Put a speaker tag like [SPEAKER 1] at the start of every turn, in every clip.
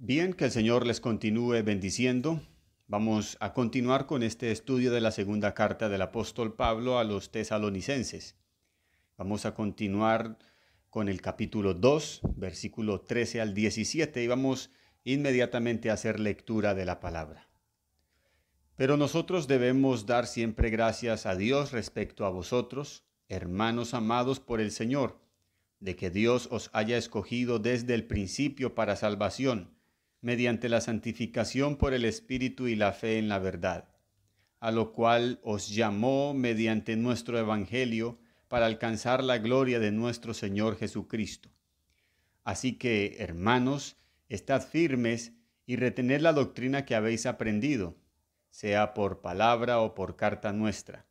[SPEAKER 1] Bien, que el Señor les continúe bendiciendo. Vamos a continuar con este estudio de la segunda carta del apóstol Pablo a los tesalonicenses. Vamos a continuar con el capítulo 2, versículo 13 al 17 y vamos inmediatamente a hacer lectura de la palabra. Pero nosotros debemos dar siempre gracias a Dios respecto a vosotros, hermanos amados por el Señor, de que Dios os haya escogido desde el principio para salvación mediante la santificación por el Espíritu y la fe en la verdad, a lo cual os llamó mediante nuestro Evangelio para alcanzar la gloria de nuestro Señor Jesucristo. Así que, hermanos, estad firmes y retened la doctrina que habéis aprendido, sea por palabra o por carta nuestra.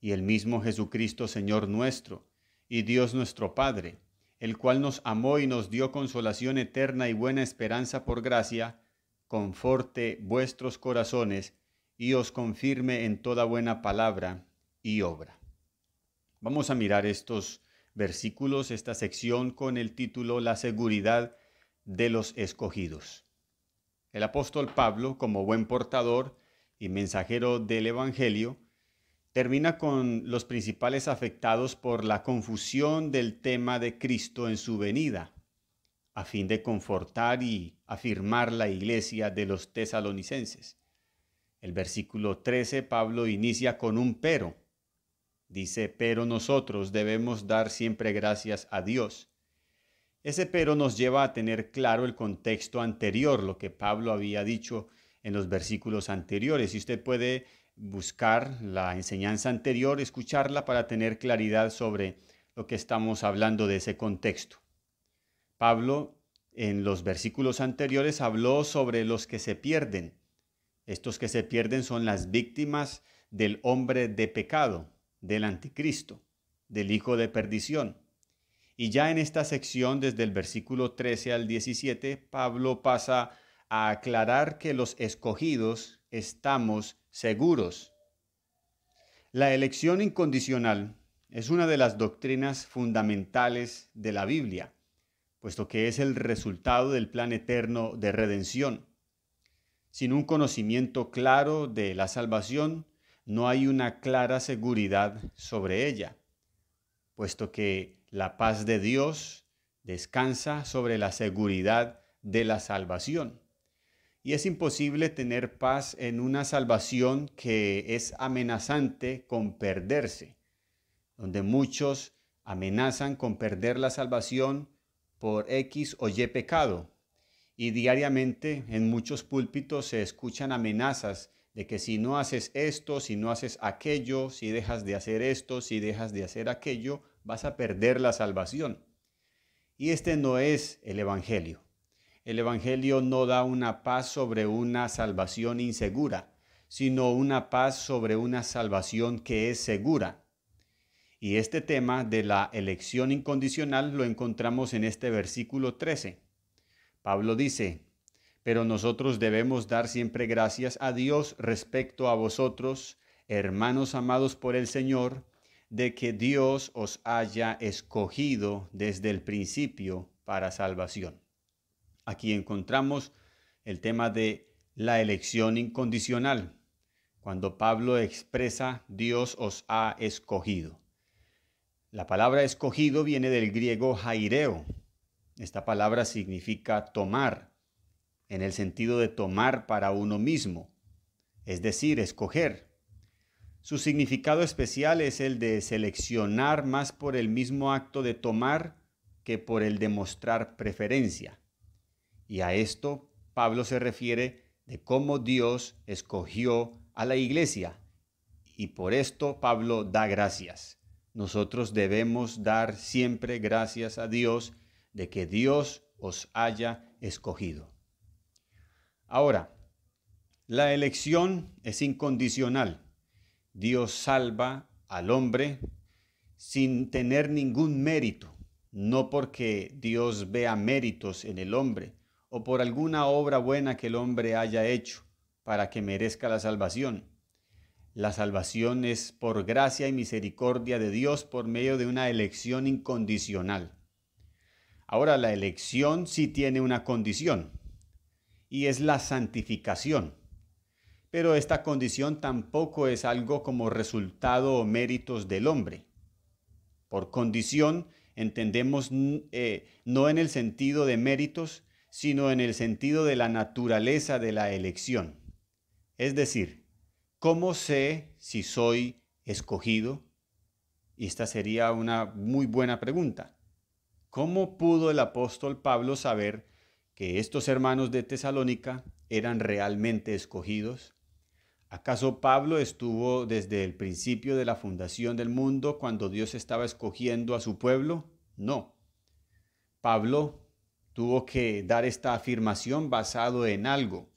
[SPEAKER 1] Y el mismo Jesucristo, Señor nuestro, y Dios nuestro Padre, el cual nos amó y nos dio consolación eterna y buena esperanza por gracia, conforte vuestros corazones y os confirme en toda buena palabra y obra. Vamos a mirar estos versículos, esta sección con el título La seguridad de los escogidos. El apóstol Pablo, como buen portador y mensajero del Evangelio, termina con los principales afectados por la confusión del tema de Cristo en su venida, a fin de confortar y afirmar la iglesia de los tesalonicenses. El versículo 13, Pablo inicia con un pero. Dice, pero nosotros debemos dar siempre gracias a Dios. Ese pero nos lleva a tener claro el contexto anterior, lo que Pablo había dicho en los versículos anteriores. Y usted puede buscar la enseñanza anterior, escucharla para tener claridad sobre lo que estamos hablando de ese contexto. Pablo en los versículos anteriores habló sobre los que se pierden. Estos que se pierden son las víctimas del hombre de pecado, del anticristo, del hijo de perdición. Y ya en esta sección, desde el versículo 13 al 17, Pablo pasa a aclarar que los escogidos estamos seguros. La elección incondicional es una de las doctrinas fundamentales de la Biblia, puesto que es el resultado del plan eterno de redención. Sin un conocimiento claro de la salvación, no hay una clara seguridad sobre ella, puesto que la paz de Dios descansa sobre la seguridad de la salvación y es imposible tener paz en una salvación que es amenazante con perderse, donde muchos amenazan con perder la salvación por X o Y pecado. Y diariamente en muchos púlpitos se escuchan amenazas de que si no haces esto, si no haces aquello, si dejas de hacer esto, si dejas de hacer aquello, vas a perder la salvación. Y este no es el Evangelio. El Evangelio no da una paz sobre una salvación insegura, sino una paz sobre una salvación que es segura. Y este tema de la elección incondicional lo encontramos en este versículo 13. Pablo dice, pero nosotros debemos dar siempre gracias a Dios respecto a vosotros, hermanos amados por el Señor, de que Dios os haya escogido desde el principio para salvación. Aquí encontramos el tema de la elección incondicional, cuando Pablo expresa Dios os ha escogido. La palabra escogido viene del griego jaireo. Esta palabra significa tomar, en el sentido de tomar para uno mismo, es decir, escoger. Su significado especial es el de seleccionar más por el mismo acto de tomar que por el de mostrar preferencia. Y a esto Pablo se refiere de cómo Dios escogió a la iglesia. Y por esto Pablo da gracias. Nosotros debemos dar siempre gracias a Dios de que Dios os haya escogido. Ahora, la elección es incondicional. Dios salva al hombre sin tener ningún mérito, no porque Dios vea méritos en el hombre, o por alguna obra buena que el hombre haya hecho, para que merezca la salvación. La salvación es por gracia y misericordia de Dios por medio de una elección incondicional. Ahora la elección sí tiene una condición, y es la santificación. Pero esta condición tampoco es algo como resultado o méritos del hombre. Por condición entendemos eh, no en el sentido de méritos, sino en el sentido de la naturaleza de la elección. Es decir, ¿cómo sé si soy escogido? Y esta sería una muy buena pregunta. ¿Cómo pudo el apóstol Pablo saber que estos hermanos de Tesalónica eran realmente escogidos? ¿Acaso Pablo estuvo desde el principio de la fundación del mundo cuando Dios estaba escogiendo a su pueblo? No. Pablo Tuvo que dar esta afirmación basado en algo.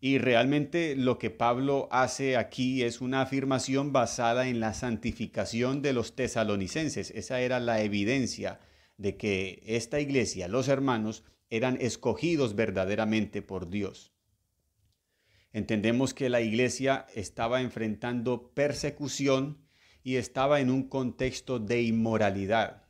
[SPEAKER 1] Y realmente lo que Pablo hace aquí es una afirmación basada en la santificación de los tesalonicenses. Esa era la evidencia de que esta iglesia, los hermanos, eran escogidos verdaderamente por Dios. Entendemos que la iglesia estaba enfrentando persecución y estaba en un contexto de inmoralidad.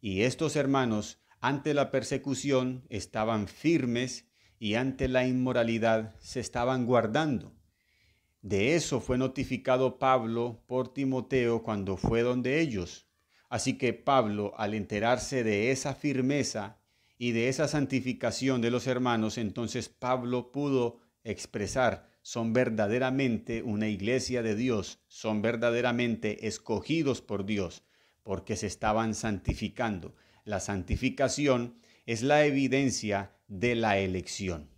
[SPEAKER 1] Y estos hermanos ante la persecución estaban firmes y ante la inmoralidad se estaban guardando. De eso fue notificado Pablo por Timoteo cuando fue donde ellos. Así que Pablo, al enterarse de esa firmeza y de esa santificación de los hermanos, entonces Pablo pudo expresar, son verdaderamente una iglesia de Dios, son verdaderamente escogidos por Dios, porque se estaban santificando la santificación es la evidencia de la elección.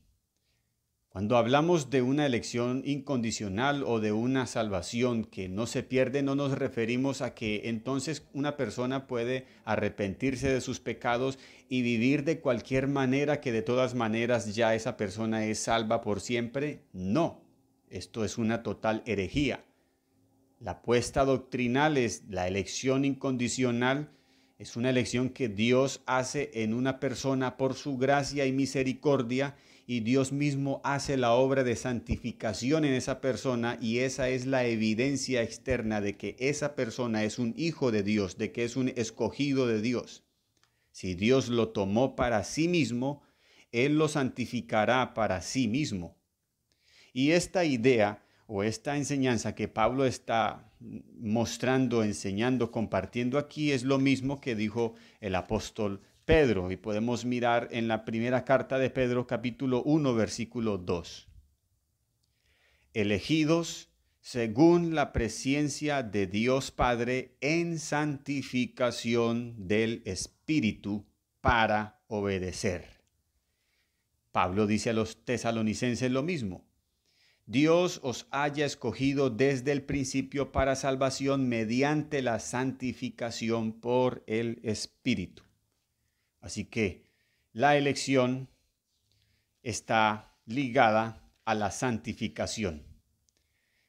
[SPEAKER 1] Cuando hablamos de una elección incondicional o de una salvación que no se pierde, no nos referimos a que entonces una persona puede arrepentirse de sus pecados y vivir de cualquier manera que de todas maneras ya esa persona es salva por siempre. No, esto es una total herejía. La apuesta doctrinal es la elección incondicional es una elección que Dios hace en una persona por su gracia y misericordia y Dios mismo hace la obra de santificación en esa persona y esa es la evidencia externa de que esa persona es un hijo de Dios, de que es un escogido de Dios. Si Dios lo tomó para sí mismo, Él lo santificará para sí mismo. Y esta idea o esta enseñanza que Pablo está mostrando, enseñando, compartiendo aquí es lo mismo que dijo el apóstol Pedro. Y podemos mirar en la primera carta de Pedro capítulo 1 versículo 2. Elegidos según la presencia de Dios Padre en santificación del Espíritu para obedecer. Pablo dice a los tesalonicenses lo mismo Dios os haya escogido desde el principio para salvación mediante la santificación por el Espíritu. Así que la elección está ligada a la santificación.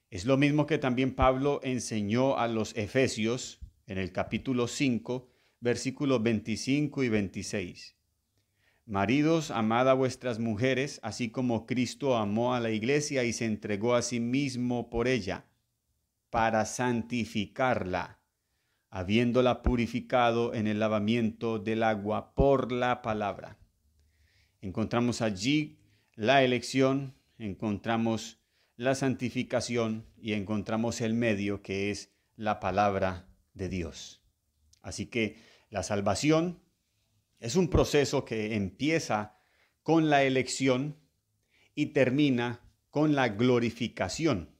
[SPEAKER 1] Es lo mismo que también Pablo enseñó a los Efesios en el capítulo 5, versículos 25 y 26. Maridos, amad a vuestras mujeres, así como Cristo amó a la iglesia y se entregó a sí mismo por ella, para santificarla, habiéndola purificado en el lavamiento del agua por la palabra. Encontramos allí la elección, encontramos la santificación y encontramos el medio que es la palabra de Dios. Así que la salvación es un proceso que empieza con la elección y termina con la glorificación.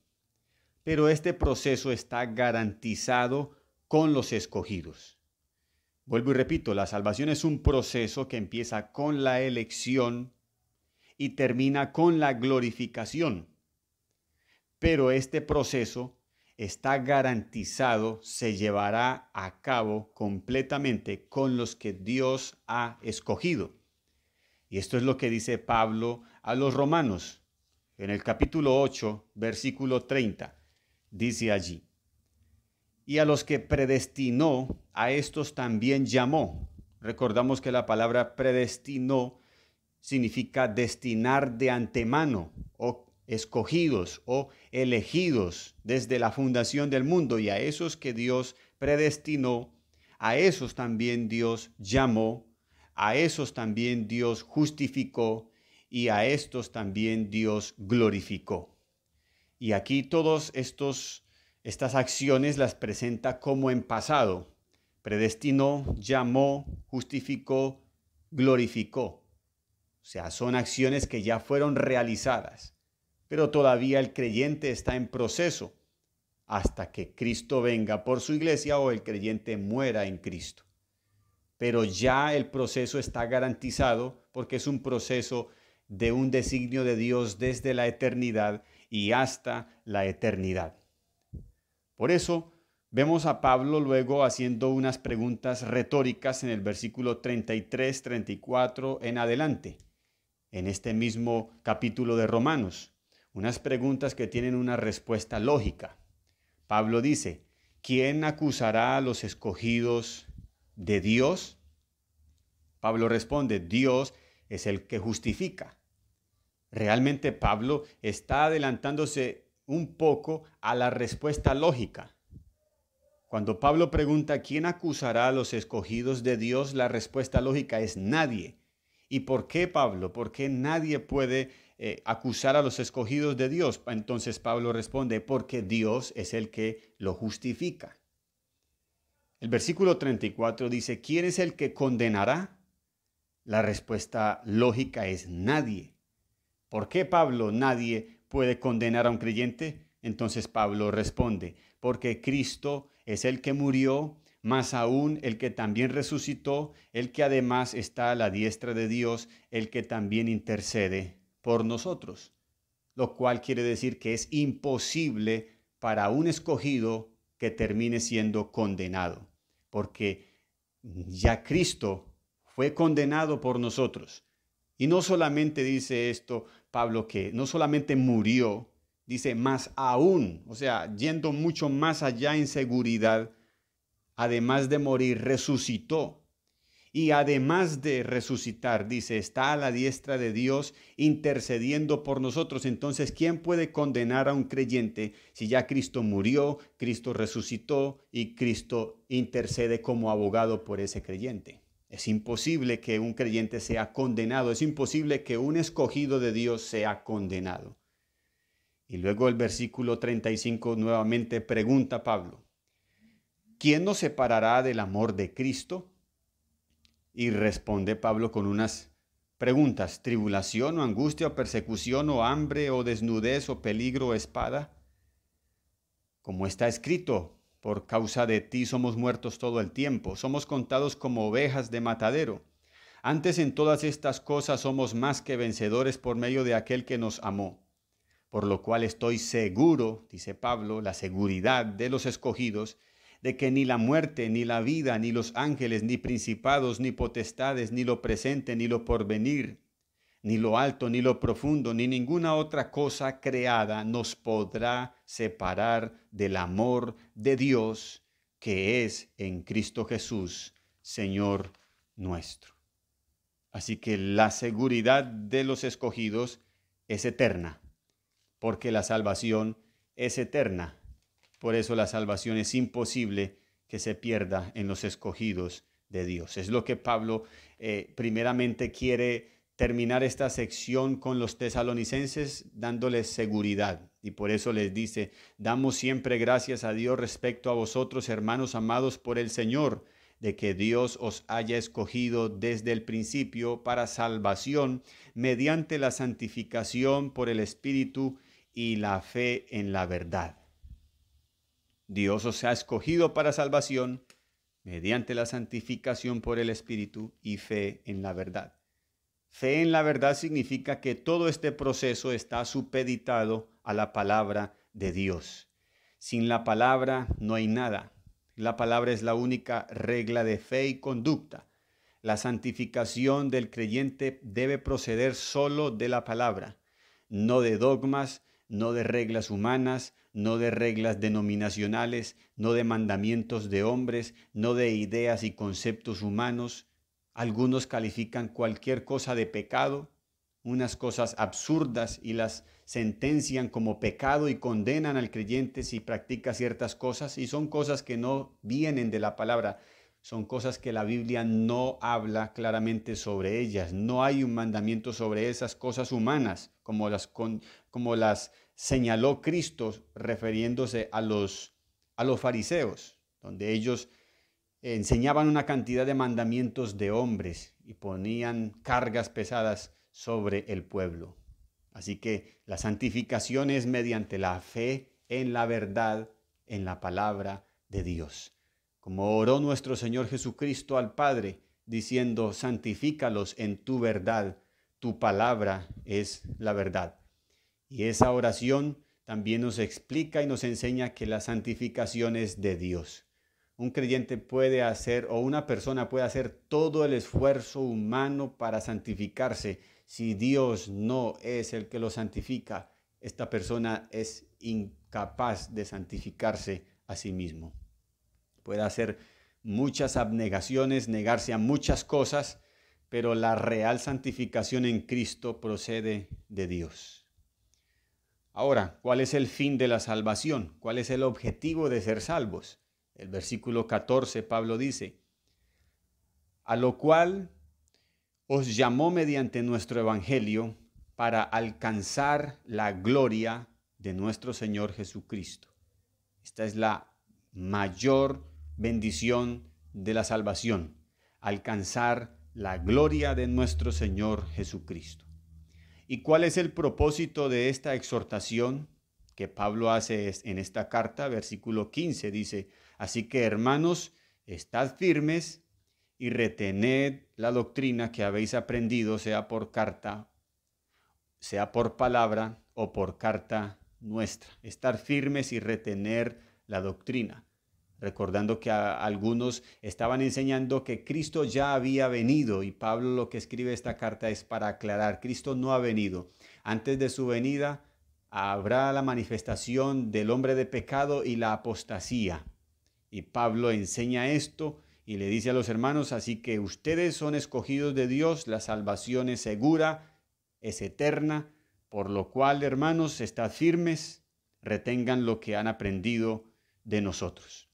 [SPEAKER 1] Pero este proceso está garantizado con los escogidos. Vuelvo y repito, la salvación es un proceso que empieza con la elección y termina con la glorificación. Pero este proceso está garantizado, se llevará a cabo completamente con los que Dios ha escogido. Y esto es lo que dice Pablo a los romanos en el capítulo 8, versículo 30. Dice allí, y a los que predestinó, a estos también llamó. Recordamos que la palabra predestinó significa destinar de antemano o escogidos o elegidos desde la fundación del mundo y a esos que Dios predestinó, a esos también Dios llamó, a esos también Dios justificó y a estos también Dios glorificó. Y aquí todos estos estas acciones las presenta como en pasado. Predestinó, llamó, justificó, glorificó. O sea, son acciones que ya fueron realizadas pero todavía el creyente está en proceso hasta que Cristo venga por su iglesia o el creyente muera en Cristo. Pero ya el proceso está garantizado porque es un proceso de un designio de Dios desde la eternidad y hasta la eternidad. Por eso vemos a Pablo luego haciendo unas preguntas retóricas en el versículo 33, 34 en adelante, en este mismo capítulo de Romanos unas preguntas que tienen una respuesta lógica. Pablo dice, ¿quién acusará a los escogidos de Dios? Pablo responde, Dios es el que justifica. Realmente Pablo está adelantándose un poco a la respuesta lógica. Cuando Pablo pregunta, ¿quién acusará a los escogidos de Dios? La respuesta lógica es nadie. ¿Y por qué, Pablo? ¿Por qué nadie puede eh, acusar a los escogidos de Dios. Entonces Pablo responde, porque Dios es el que lo justifica. El versículo 34 dice, ¿quién es el que condenará? La respuesta lógica es nadie. ¿Por qué Pablo nadie puede condenar a un creyente? Entonces Pablo responde, porque Cristo es el que murió, más aún el que también resucitó, el que además está a la diestra de Dios, el que también intercede por nosotros, lo cual quiere decir que es imposible para un escogido que termine siendo condenado, porque ya Cristo fue condenado por nosotros. Y no solamente dice esto Pablo que no solamente murió, dice más aún, o sea, yendo mucho más allá en seguridad, además de morir, resucitó y además de resucitar, dice, está a la diestra de Dios intercediendo por nosotros. Entonces, ¿quién puede condenar a un creyente si ya Cristo murió, Cristo resucitó y Cristo intercede como abogado por ese creyente? Es imposible que un creyente sea condenado, es imposible que un escogido de Dios sea condenado. Y luego el versículo 35 nuevamente pregunta Pablo, ¿quién nos separará del amor de Cristo? Y responde Pablo con unas preguntas, tribulación o angustia o persecución o hambre o desnudez o peligro o espada. Como está escrito, por causa de ti somos muertos todo el tiempo, somos contados como ovejas de matadero. Antes en todas estas cosas somos más que vencedores por medio de aquel que nos amó. Por lo cual estoy seguro, dice Pablo, la seguridad de los escogidos, de que ni la muerte, ni la vida, ni los ángeles, ni principados, ni potestades, ni lo presente, ni lo porvenir, ni lo alto, ni lo profundo, ni ninguna otra cosa creada nos podrá separar del amor de Dios que es en Cristo Jesús, Señor nuestro. Así que la seguridad de los escogidos es eterna, porque la salvación es eterna por eso la salvación es imposible que se pierda en los escogidos de Dios. Es lo que Pablo eh, primeramente quiere terminar esta sección con los tesalonicenses dándoles seguridad. Y por eso les dice, damos siempre gracias a Dios respecto a vosotros, hermanos amados por el Señor, de que Dios os haya escogido desde el principio para salvación mediante la santificación por el Espíritu y la fe en la verdad Dios os ha escogido para salvación mediante la santificación por el Espíritu y fe en la verdad. Fe en la verdad significa que todo este proceso está supeditado a la palabra de Dios. Sin la palabra no hay nada. La palabra es la única regla de fe y conducta. La santificación del creyente debe proceder solo de la palabra, no de dogmas, no de reglas humanas, no de reglas denominacionales, no de mandamientos de hombres, no de ideas y conceptos humanos. Algunos califican cualquier cosa de pecado, unas cosas absurdas y las sentencian como pecado y condenan al creyente si practica ciertas cosas y son cosas que no vienen de la palabra, son cosas que la Biblia no habla claramente sobre ellas. No hay un mandamiento sobre esas cosas humanas como las, como las señaló Cristo refiriéndose a los, a los fariseos, donde ellos enseñaban una cantidad de mandamientos de hombres y ponían cargas pesadas sobre el pueblo. Así que la santificación es mediante la fe en la verdad, en la palabra de Dios. Como oró nuestro Señor Jesucristo al Padre, diciendo, santifícalos en tu verdad, tu palabra es la verdad. Y esa oración también nos explica y nos enseña que la santificación es de Dios. Un creyente puede hacer o una persona puede hacer todo el esfuerzo humano para santificarse. Si Dios no es el que lo santifica, esta persona es incapaz de santificarse a sí mismo. Puede hacer muchas abnegaciones, negarse a muchas cosas, pero la real santificación en Cristo procede de Dios. Ahora, ¿cuál es el fin de la salvación? ¿Cuál es el objetivo de ser salvos? El versículo 14, Pablo dice, a lo cual os llamó mediante nuestro Evangelio para alcanzar la gloria de nuestro Señor Jesucristo. Esta es la mayor bendición de la salvación, alcanzar la gloria de nuestro Señor Jesucristo. ¿Y cuál es el propósito de esta exhortación que Pablo hace en esta carta? Versículo 15 dice, así que hermanos, estad firmes y retened la doctrina que habéis aprendido, sea por carta, sea por palabra o por carta nuestra. Estar firmes y retener la doctrina recordando que algunos estaban enseñando que Cristo ya había venido y Pablo lo que escribe esta carta es para aclarar, Cristo no ha venido. Antes de su venida habrá la manifestación del hombre de pecado y la apostasía. Y Pablo enseña esto y le dice a los hermanos, así que ustedes son escogidos de Dios, la salvación es segura, es eterna, por lo cual, hermanos, estad firmes, retengan lo que han aprendido de nosotros.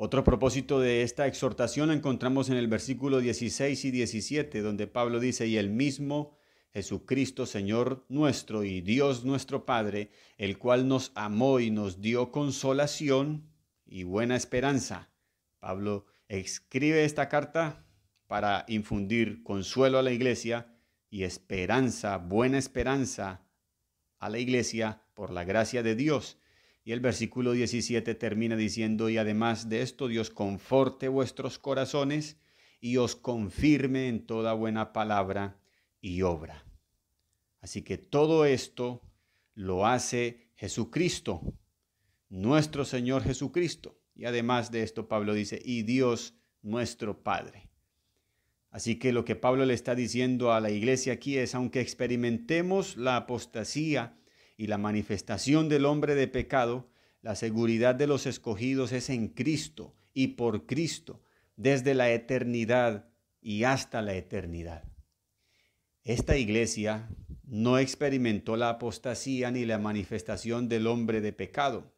[SPEAKER 1] Otro propósito de esta exhortación encontramos en el versículo 16 y 17, donde Pablo dice, y el mismo Jesucristo, Señor nuestro y Dios nuestro Padre, el cual nos amó y nos dio consolación y buena esperanza. Pablo escribe esta carta para infundir consuelo a la iglesia y esperanza, buena esperanza a la iglesia por la gracia de Dios. Y el versículo 17 termina diciendo, y además de esto, Dios conforte vuestros corazones y os confirme en toda buena palabra y obra. Así que todo esto lo hace Jesucristo, nuestro Señor Jesucristo. Y además de esto, Pablo dice, y Dios nuestro Padre. Así que lo que Pablo le está diciendo a la iglesia aquí es, aunque experimentemos la apostasía, y la manifestación del hombre de pecado, la seguridad de los escogidos es en Cristo y por Cristo, desde la eternidad y hasta la eternidad. Esta iglesia no experimentó la apostasía ni la manifestación del hombre de pecado.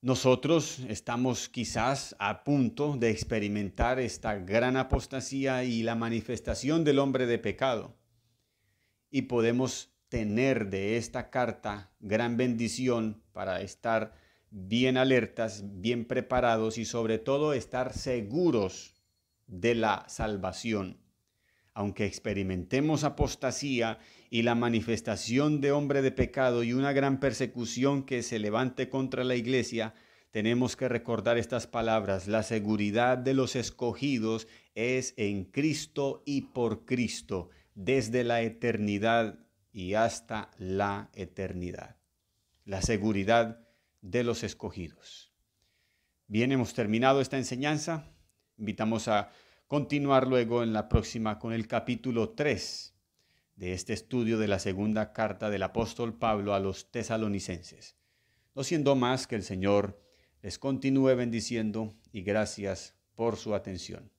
[SPEAKER 1] Nosotros estamos quizás a punto de experimentar esta gran apostasía y la manifestación del hombre de pecado. Y podemos tener de esta carta gran bendición para estar bien alertas, bien preparados y sobre todo estar seguros de la salvación. Aunque experimentemos apostasía y la manifestación de hombre de pecado y una gran persecución que se levante contra la iglesia, tenemos que recordar estas palabras. La seguridad de los escogidos es en Cristo y por Cristo, desde la eternidad y hasta la eternidad. La seguridad de los escogidos. Bien, hemos terminado esta enseñanza. Invitamos a continuar luego en la próxima con el capítulo 3 de este estudio de la segunda carta del apóstol Pablo a los tesalonicenses. No siendo más que el Señor les continúe bendiciendo y gracias por su atención.